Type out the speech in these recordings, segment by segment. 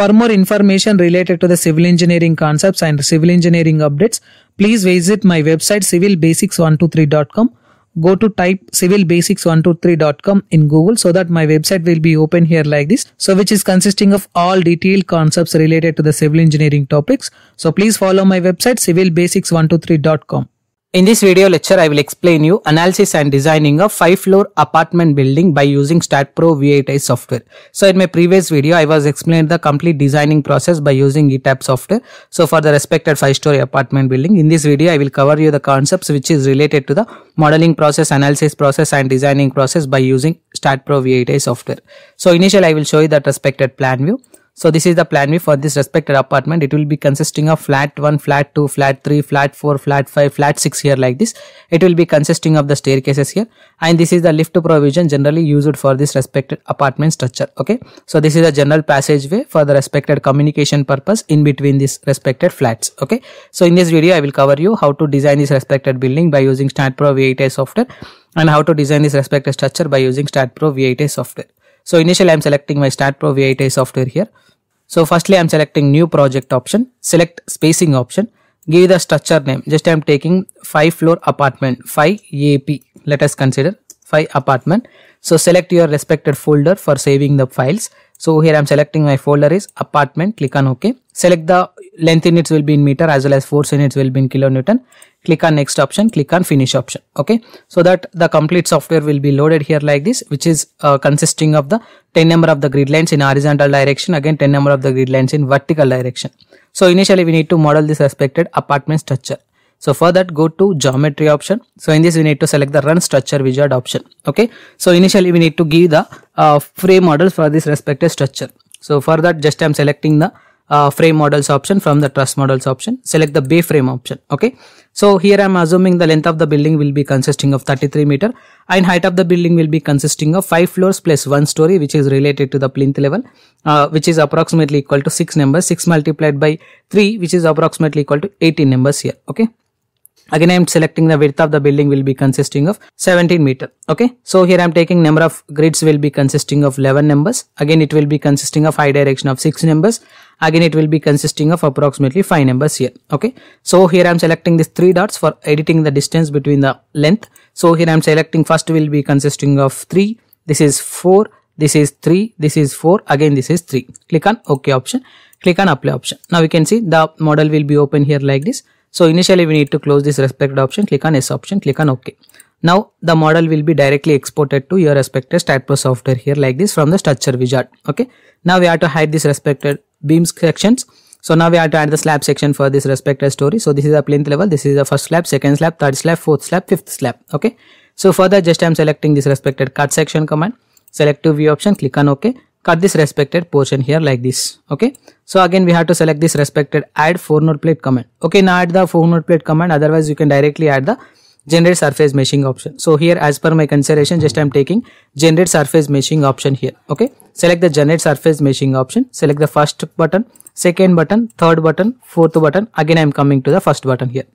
For more information related to the civil engineering concepts and civil engineering updates, please visit my website civilbasics123.com. Go to type civilbasics123.com in Google so that my website will be open here like this. So, which is consisting of all detailed concepts related to the civil engineering topics. So, please follow my website civilbasics123.com. In this video lecture, I will explain you analysis and designing a 5-floor apartment building by using StatPro V8i software. So in my previous video, I was explained the complete designing process by using ETAP software. So for the respected 5-story apartment building, in this video, I will cover you the concepts which is related to the modeling process, analysis process and designing process by using StatPro V8i software. So initially, I will show you the respected plan view. So this is the plan B for this respected apartment. It will be consisting of flat 1, flat 2, flat 3, flat 4, flat 5, flat 6 here like this. It will be consisting of the staircases here. And this is the lift provision generally used for this respected apartment structure. Okay. So this is a general passageway for the respected communication purpose in between these respected flats. Okay. So in this video, I will cover you how to design this respected building by using StatPro V8A software and how to design this respected structure by using StatPro V8A software. So initially I'm selecting my StatPro V8A software here. So firstly I'm selecting new project option, select spacing option, give the structure name. Just I'm taking 5 floor apartment, 5 AP. Let us consider 5 apartment. So select your respected folder for saving the files. So here I'm selecting my folder is apartment, click on OK. Select the length units will be in meter as well as force units will be in kilonewton click on next option click on finish option okay so that the complete software will be loaded here like this which is uh, consisting of the 10 number of the grid lines in horizontal direction again 10 number of the grid lines in vertical direction so initially we need to model this respected apartment structure so for that go to geometry option so in this we need to select the run structure wizard option okay so initially we need to give the uh, frame models for this respected structure so for that just i'm selecting the uh, frame models option from the truss models option select the bay frame option okay so here i'm assuming the length of the building will be consisting of 33 meter and height of the building will be consisting of five floors plus one story which is related to the plinth level uh, which is approximately equal to six numbers six multiplied by three which is approximately equal to 18 numbers here okay again i'm selecting the width of the building will be consisting of 17 meter okay so here i'm taking number of grids will be consisting of 11 numbers again it will be consisting of high direction of 6 numbers again it will be consisting of approximately 5 numbers here okay so here i'm selecting these three dots for editing the distance between the length so here i'm selecting first will be consisting of 3 this is 4 this is 3 this is 4 again this is 3 click on ok option click on apply option now we can see the model will be open here like this so initially we need to close this respect option, click on S option, click on OK. Now the model will be directly exported to your respected StatPro software here like this from the structure wizard. Okay. Now we have to hide this respected beams sections. So now we have to add the slab section for this respected story. So this is a plinth level. This is the first slab, second slab, third slab, fourth slab, fifth slab. Okay. So for that just I am selecting this respected cut section command. Select to view option, click on OK cut this respected portion here like this okay so again we have to select this respected add four-node plate command okay now add the four-node plate command otherwise you can directly add the generate surface meshing option so here as per my consideration just i'm taking generate surface meshing option here okay select the generate surface meshing option select the first button second button third button fourth button again i'm coming to the first button here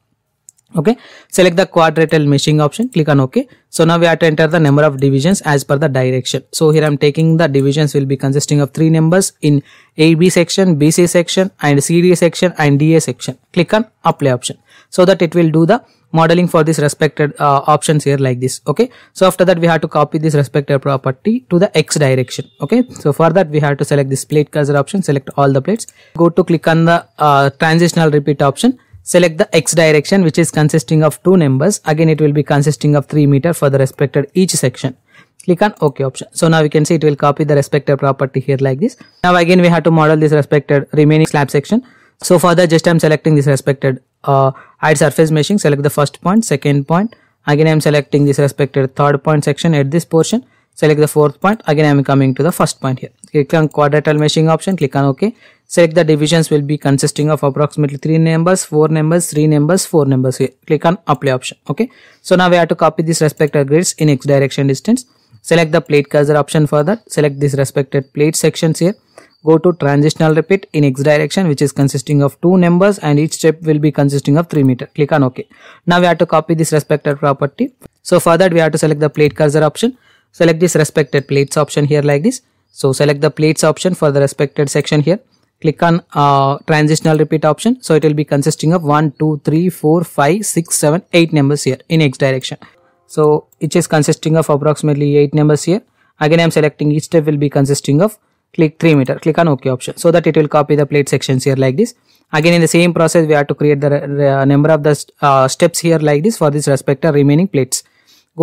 okay select the quadrilateral meshing option click on ok so now we have to enter the number of divisions as per the direction so here i'm taking the divisions will be consisting of three numbers in ab section bc section and cd section and da section click on apply option so that it will do the modeling for these respected uh, options here like this okay so after that we have to copy this respected property to the x direction okay so for that we have to select this plate cursor option select all the plates go to click on the uh, transitional repeat option Select the x direction which is consisting of two numbers. Again it will be consisting of 3 meter for the respected each section. Click on OK option. So now we can see it will copy the respected property here like this. Now again we have to model this respected remaining slab section. So for that just I am selecting this respected uh, height surface meshing. Select the first point, second point. Again I am selecting this respected third point section at this portion select the fourth point again i am coming to the first point here click on quadrilateral meshing option click on ok select the divisions will be consisting of approximately three numbers four numbers three numbers four numbers here click on apply option okay so now we have to copy this respective grids in x direction distance select the plate cursor option for that select this respected plate sections here go to transitional repeat in x direction which is consisting of two numbers and each step will be consisting of 3 meter click on ok now we have to copy this respected property so for that we have to select the plate cursor option select this respected plates option here like this so select the plates option for the respected section here click on uh, transitional repeat option so it will be consisting of 1 2 3 4 5 6 7 8 numbers here in x direction so it is consisting of approximately 8 numbers here again i am selecting each step will be consisting of click 3 meter click on ok option so that it will copy the plate sections here like this again in the same process we have to create the number of the uh, steps here like this for this respective remaining plates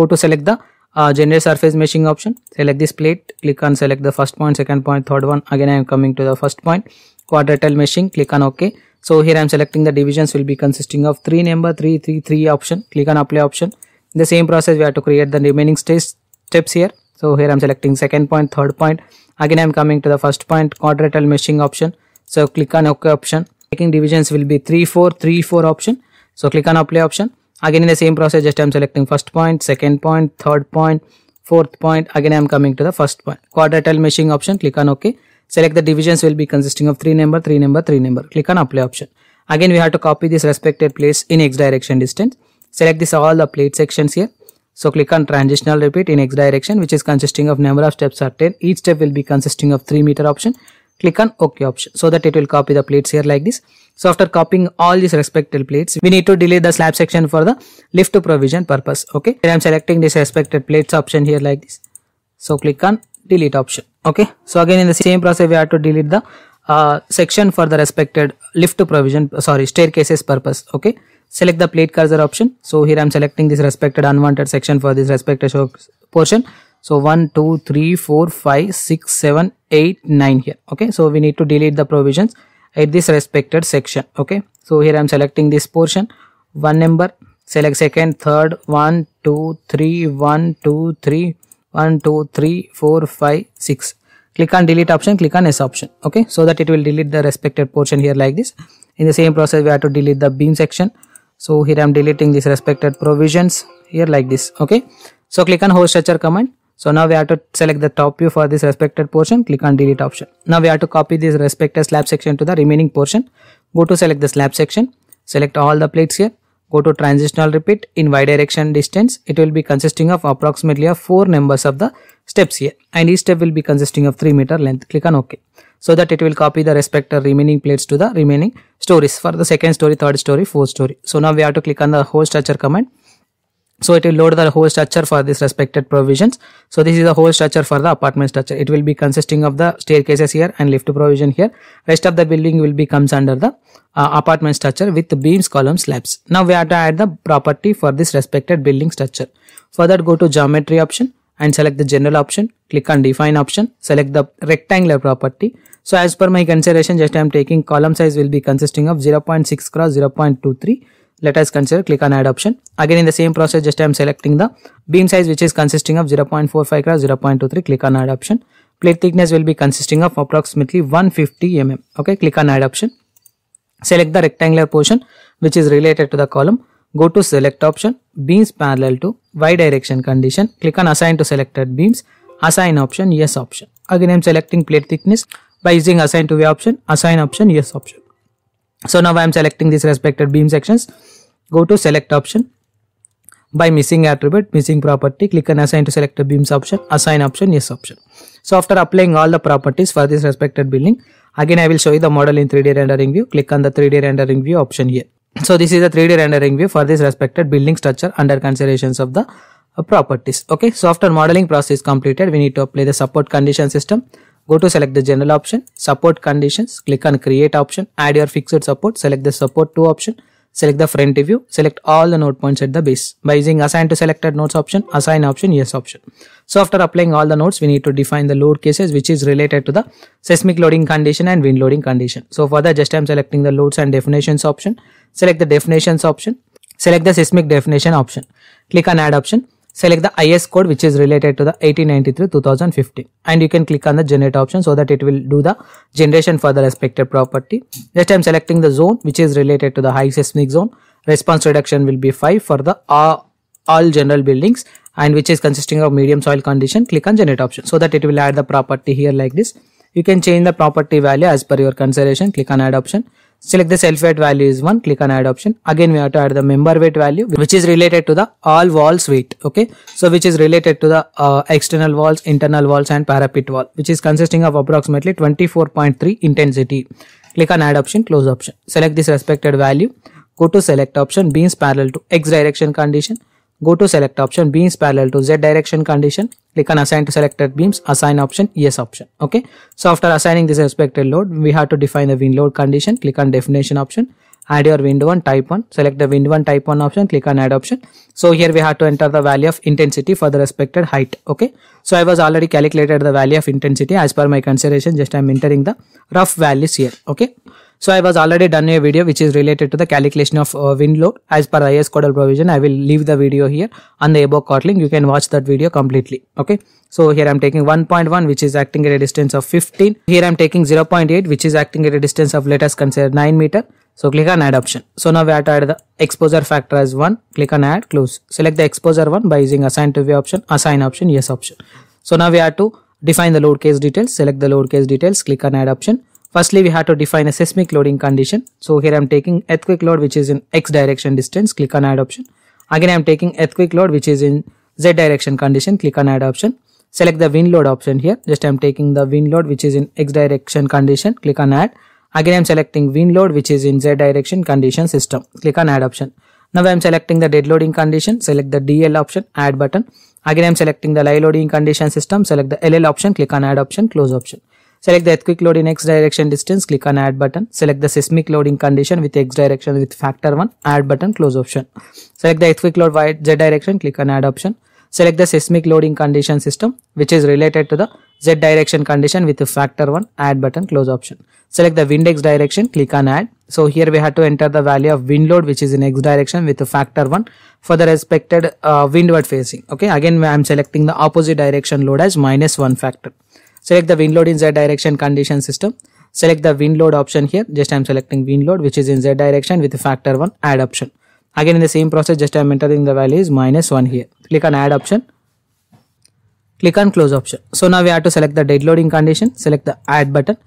go to select the uh, generate surface meshing option select this plate click on select the first point second point third one again i am coming to the first point quadratile meshing click on ok so here i am selecting the divisions will be consisting of three number three three three option click on apply option in the same process we have to create the remaining stage, steps here so here i'm selecting second point third point again i'm coming to the first point quadratile meshing option so click on ok option taking divisions will be 3 4 3 4 option so click on apply option Again in the same process, just I'm selecting first point, second point, third point, fourth point. Again I'm coming to the first point. Quadratile meshing option, click on OK. Select the divisions will be consisting of 3 number, 3 number, 3 number. Click on apply option. Again we have to copy this respected place in x direction distance. Select this all the plate sections here. So click on transitional repeat in x direction which is consisting of number of steps are 10. Each step will be consisting of 3 meter option click on OK option so that it will copy the plates here like this. So after copying all these respected plates, we need to delete the slab section for the lift provision purpose. Okay, here I am selecting this respected plates option here like this. So click on delete option. Okay, so again in the same process we have to delete the uh, section for the respected lift provision sorry staircases purpose. Okay, select the plate cursor option. So here I am selecting this respected unwanted section for this respected portion so 1 2 3 4 5 6 7 8 9 here okay so we need to delete the provisions at this respected section okay so here i'm selecting this portion one number select second third 1 2 3 1 2 3 1 2 3 4 5 6 click on delete option click on s option okay so that it will delete the respected portion here like this in the same process we have to delete the beam section so here i'm deleting this respected provisions here like this okay so click on whole structure command so now we have to select the top view for this respected portion, click on delete option. Now we have to copy this respected slab section to the remaining portion. Go to select the slab section, select all the plates here, go to transitional repeat in y direction distance. It will be consisting of approximately of 4 numbers of the steps here and each step will be consisting of 3 meter length. Click on OK. So that it will copy the respected remaining plates to the remaining stories for the second story, third story, fourth story. So now we have to click on the whole structure command so it will load the whole structure for this respected provisions so this is the whole structure for the apartment structure it will be consisting of the staircases here and lift provision here rest of the building will be comes under the uh, apartment structure with beams columns slabs now we have to add the property for this respected building structure for that go to geometry option and select the general option click on define option select the rectangular property so as per my consideration just i am taking column size will be consisting of 0.6 cross 0.23 let us consider click on add option again in the same process just i am selecting the beam size which is consisting of 0.45 cross 0.23 click on add option plate thickness will be consisting of approximately 150 mm okay click on add option select the rectangular portion which is related to the column go to select option beams parallel to y direction condition click on assign to selected beams assign option yes option again i'm selecting plate thickness by using assign to v option assign option yes option so now i am selecting these respected beam sections go to select option by missing attribute missing property click on assign to select a beams option assign option yes option so after applying all the properties for this respected building again i will show you the model in 3d rendering view click on the 3d rendering view option here so this is the 3d rendering view for this respected building structure under considerations of the uh, properties okay so after modeling process completed we need to apply the support condition system go to select the general option support conditions click on create option add your fixed support select the support 2 option select the front view, select all the node points at the base by using assign to selected nodes option, assign option, yes option. So after applying all the nodes, we need to define the load cases which is related to the seismic loading condition and wind loading condition. So for that just I am selecting the loads and definitions option, select the definitions option, select the seismic definition option, click on add option select the IS code which is related to the 1893-2015 and you can click on the generate option so that it will do the generation for the respective property. Next I am selecting the zone which is related to the high seismic zone. Response reduction will be 5 for the all, all general buildings and which is consisting of medium soil condition. Click on generate option so that it will add the property here like this. You can change the property value as per your consideration. Click on add option select the self weight value is 1 click on add option again we have to add the member weight value which is related to the all walls weight okay so which is related to the uh, external walls internal walls and parapet wall which is consisting of approximately 24.3 intensity click on add option close option select this respected value go to select option beams parallel to x direction condition go to select option beams parallel to z direction condition click on assign to selected beams assign option yes option okay so after assigning this expected load we have to define the wind load condition click on definition option add your wind 1 type 1 select the wind 1 type 1 option click on add option so here we have to enter the value of intensity for the respected height okay so i was already calculated the value of intensity as per my consideration just i'm entering the rough values here okay so I was already done a video which is related to the calculation of uh, wind load as per IS codal provision. I will leave the video here on the above cot link. You can watch that video completely. Okay. So here I'm taking 1.1 which is acting at a distance of 15. Here I'm taking 0.8 which is acting at a distance of let us consider 9 meter. So click on add option. So now we have to add the exposure factor as 1. Click on add close. Select the exposure 1 by using assign to view option, assign option, yes option. So now we have to define the load case details. Select the load case details. Click on add option Firstly, we have to define a seismic loading condition. So here I'm taking earthquake load which is in x direction distance, click on add option. Again, I'm taking earthquake load which is in z direction condition, click on add option. Select the wind load option here. Just I'm taking the wind load which is in x direction condition, click on add. Again, I'm selecting wind load which is in z direction condition system, click on add option. Now I'm selecting the dead loading condition, select the DL option, add button. Again, I'm selecting the live loading condition system, select the LL option, click on add option, close option. Select the earthquake load in X direction distance, click on add button. Select the seismic loading condition with X direction with factor 1, add button, close option. Select the earthquake load Y Z direction, click on add option. Select the seismic loading condition system which is related to the Z direction condition with factor 1, add button, close option. Select the wind X direction, click on add. So here we have to enter the value of wind load which is in X direction with factor 1 for the respected uh, windward facing. Okay, again I am selecting the opposite direction load as minus 1 factor select the wind load in z direction condition system select the wind load option here just i'm selecting wind load which is in z direction with factor 1 add option again in the same process just i'm entering the value is minus 1 here click on add option click on close option so now we have to select the dead loading condition select the add button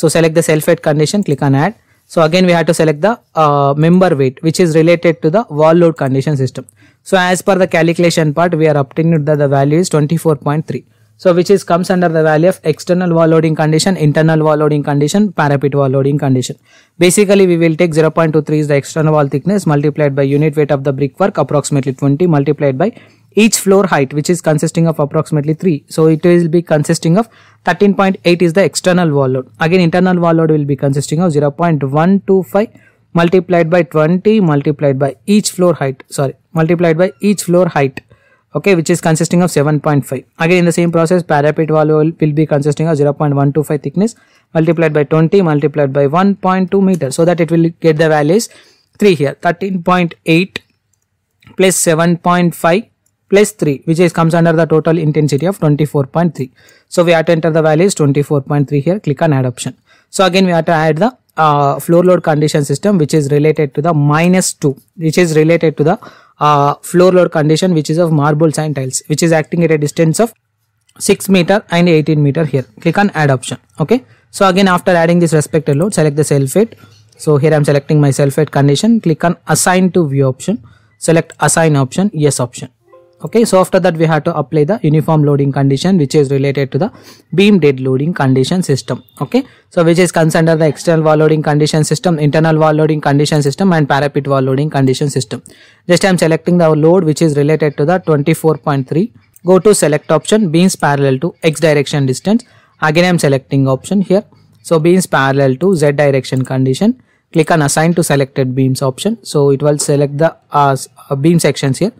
so select the self weight condition click on add so again we have to select the uh, member weight which is related to the wall load condition system so as per the calculation part we are obtaining that the value is 24.3 so which is comes under the value of external wall loading condition, internal wall loading condition, parapet wall loading condition. Basically we will take 0.23 is the external wall thickness multiplied by unit weight of the brickwork approximately 20 multiplied by each floor height which is consisting of approximately 3. So it will be consisting of 13.8 is the external wall load. Again internal wall load will be consisting of 0.125 multiplied by 20 multiplied by each floor height sorry multiplied by each floor height okay which is consisting of 7.5 again in the same process parapet wall will, will be consisting of 0.125 thickness multiplied by 20 multiplied by 1.2 meter so that it will get the values 3 here 13.8 plus 7.5 plus 3 which is comes under the total intensity of 24.3 so we have to enter the values 24.3 here click on add option so again we have to add the uh, floor load condition system which is related to the minus 2 which is related to the uh, floor load condition which is of marble sand tiles which is acting at a distance of 6 meter and 18 meter here click on add option okay so again after adding this respective load select the sulfate so here i'm selecting my sulfate condition click on assign to view option select assign option yes option okay so after that we have to apply the uniform loading condition which is related to the beam dead loading condition system okay so which is concerned the external wall loading condition system internal wall loading condition system and parapet wall loading condition system just i am selecting the load which is related to the 24.3 go to select option beams parallel to x direction distance again i am selecting option here so beams parallel to z direction condition click on assign to selected beams option so it will select the uh, uh beam sections here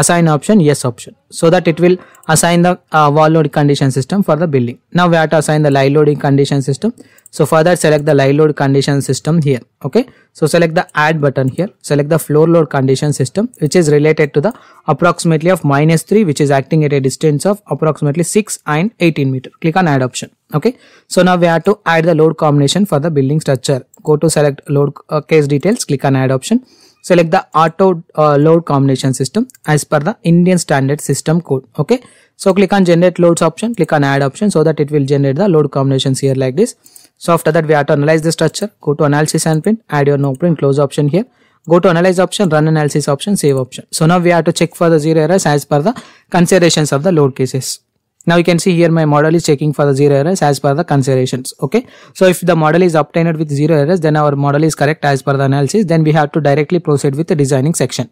assign option yes option so that it will assign the uh, wall load condition system for the building now we have to assign the live loading condition system so further select the live load condition system here okay so select the add button here select the floor load condition system which is related to the approximately of minus 3 which is acting at a distance of approximately 6 and 18 meter click on add option okay so now we have to add the load combination for the building structure go to select load uh, case details click on add option select the auto uh, load combination system as per the Indian standard system code. Okay. So click on generate loads option, click on add option so that it will generate the load combinations here like this. So after that we have to analyze the structure, go to analysis and print, add your no print close option here. Go to analyze option, run analysis option, save option. So now we have to check for the zero errors as per the considerations of the load cases. Now you can see here my model is checking for the zero errors as per the considerations. Okay. So if the model is obtained with zero errors, then our model is correct as per the analysis. Then we have to directly proceed with the designing section.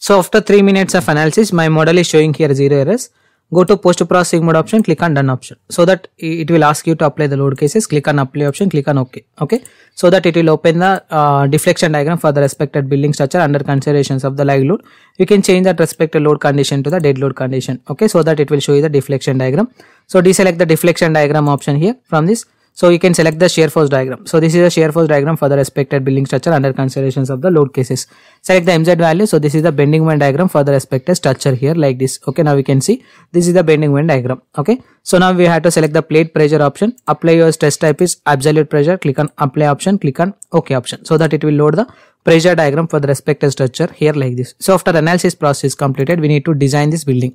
So after 3 minutes of analysis, my model is showing here 0 errors go to post processing mode option click on done option so that it will ask you to apply the load cases click on apply option click on ok okay so that it will open the uh, deflection diagram for the respected building structure under considerations of the live load you can change that respected load condition to the dead load condition okay so that it will show you the deflection diagram so deselect the deflection diagram option here from this so you can select the shear force diagram. So this is a shear force diagram for the respected building structure under considerations of the load cases. Select the MZ value. So this is the bending moment diagram for the respected structure here like this. Okay, now we can see this is the bending moment diagram. Okay, so now we have to select the plate pressure option. Apply your stress type is absolute pressure. Click on apply option. Click on OK option so that it will load the pressure diagram for the respective structure here like this. So after analysis process is completed, we need to design this building.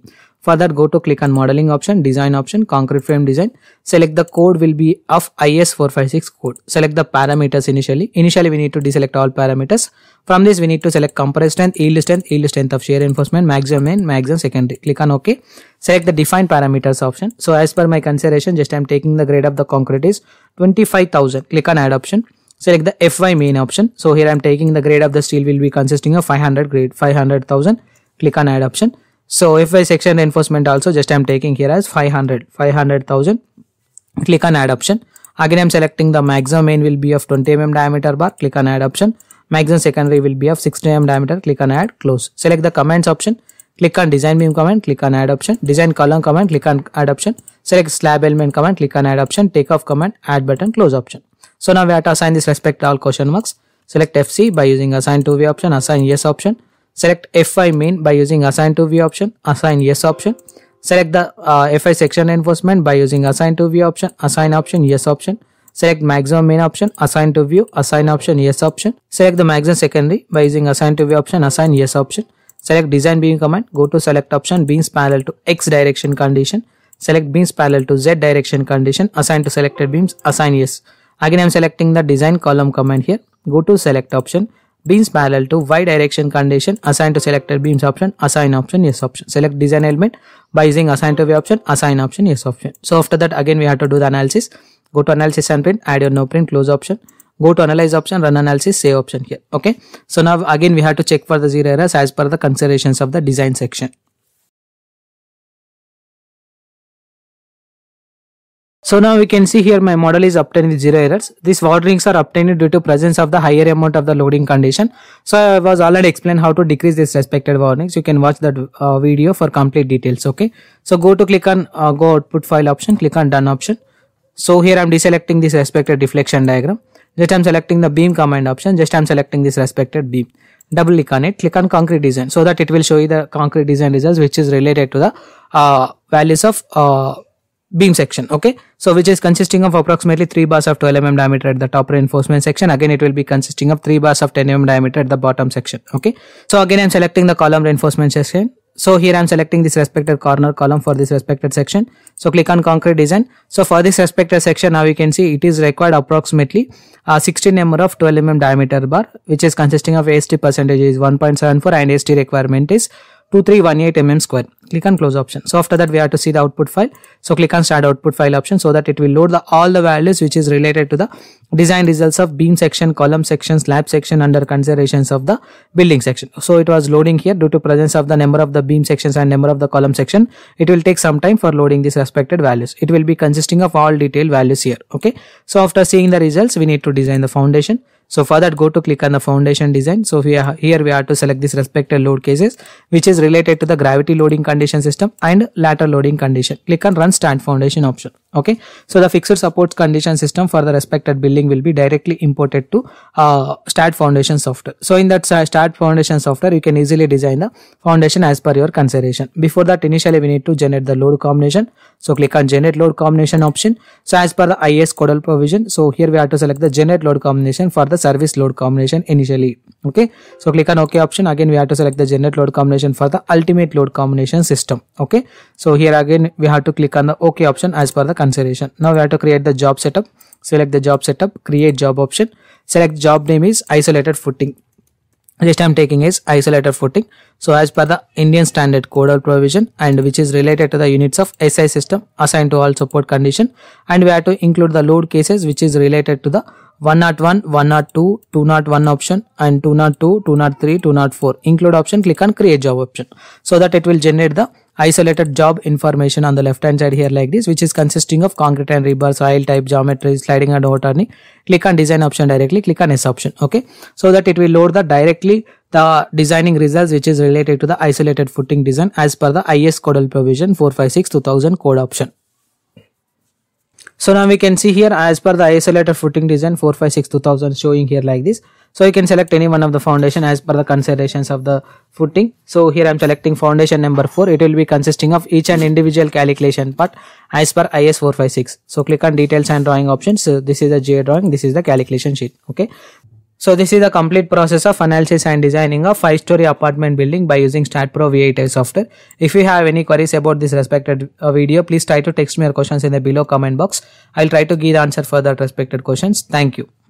For that, go to click on modeling option, design option, concrete frame design. Select the code will be of IS456 code. Select the parameters initially. Initially, we need to deselect all parameters. From this, we need to select compressed strength, yield strength, yield strength of shear reinforcement, maximum main, maximum secondary. Click on OK. Select the defined parameters option. So as per my consideration, just I am taking the grade of the concrete is 25,000. Click on add option select the fy main option so here i'm taking the grade of the steel will be consisting of 500 grade 500,000 click on add option so fy section reinforcement also just i'm taking here as 500 500,000 click on add option again i'm selecting the maximum main will be of 20 mm diameter bar click on add option maximum secondary will be of 60 mm diameter click on add close select the commands option click on design beam command click on add option design column command click on add option select slab element command click on add option take off command add button close option so now we have to assign this respect all question marks select fc by using assign to v option assign yes option select fi main by using assign to v option assign yes option select the uh, fi section enforcement by using assign to v option assign option yes option select maximum main option assign to view assign option yes option select the maximum secondary by using assign to view option assign yes option Select design beam command, go to select option beams parallel to x direction condition, select beams parallel to z direction condition, assign to selected beams, assign yes. Again I am selecting the design column command here, go to select option, beams parallel to y direction condition, assign to selected beams option, assign option, yes option. Select design element by using assign to v option, assign option, yes option. So after that again we have to do the analysis, go to analysis and print, add your no print, close option go to analyze option run analysis save option here okay so now again we have to check for the zero errors as per the considerations of the design section So now we can see here my model is obtained with zero errors. These warnings are obtained due to presence of the higher amount of the loading condition. So I was already explained how to decrease this respected warnings. You can watch that uh, video for complete details. Okay. So go to click on uh, go output file option, click on done option. So here I'm deselecting this respected deflection diagram. Just I'm selecting the beam command option. Just I'm selecting this respected beam. Double click on it. Click on concrete design so that it will show you the concrete design results which is related to the uh, values of uh, beam section okay so which is consisting of approximately 3 bars of 12 mm diameter at the top reinforcement section again it will be consisting of 3 bars of 10 mm diameter at the bottom section okay so again i'm selecting the column reinforcement section so here I'm selecting this respected corner column for this respected section. So click on concrete design. So for this respected section now you can see it is required approximately uh, 16 mm of 12 mm diameter bar which is consisting of AST percentage is 1.74 and AST requirement is 2318 mm square. Click on close option. So after that we have to see the output file. So click on start output file option so that it will load the all the values which is related to the design results of beam section, column section, slab section under considerations of the building section. So it was loading here due to presence of the number of the beam sections and number of the column section. It will take some time for loading these respected values. It will be consisting of all detailed values here. Okay. So after seeing the results we need to design the foundation. So for that go to click on the foundation design. So here, here we are to select this respective load cases which is related to the gravity loading condition system and lateral loading condition. Click on run stand foundation option okay so the fixed supports condition system for the respected building will be directly imported to uh, stat foundation software so in that uh, stat foundation software you can easily design the foundation as per your consideration before that initially we need to generate the load combination so click on generate load combination option so as per the is codal provision so here we have to select the generate load combination for the service load combination initially okay so click on ok option again we have to select the generate load combination for the ultimate load combination system okay so here again we have to click on the ok option as per the consideration. Now we have to create the job setup. Select the job setup, create job option. Select job name is isolated footing. Just I'm taking is isolated footing. So as per the Indian standard codal provision and which is related to the units of SI system assigned to all support condition and we have to include the load cases which is related to the 101, 102, 201 option and 202, 203, 204 include option click on create job option so that it will generate the isolated job information on the left hand side here like this which is consisting of concrete and rebar soil type geometry sliding and overturning click on design option directly click on s option okay so that it will load the directly the designing results which is related to the isolated footing design as per the is codal provision 456 2000 code option so now we can see here as per the isolated footing design 456 2000 showing here like this so you can select any one of the foundation as per the considerations of the footing. So here I am selecting foundation number 4. It will be consisting of each and individual calculation part as per IS 456. So click on details and drawing options. So this is the GA drawing. This is the calculation sheet. Okay. So this is the complete process of analysis and designing a 5-story apartment building by using StatPro V8 software. If you have any queries about this respected uh, video, please try to text me your questions in the below comment box. I'll try to give the answer for that respected questions. Thank you.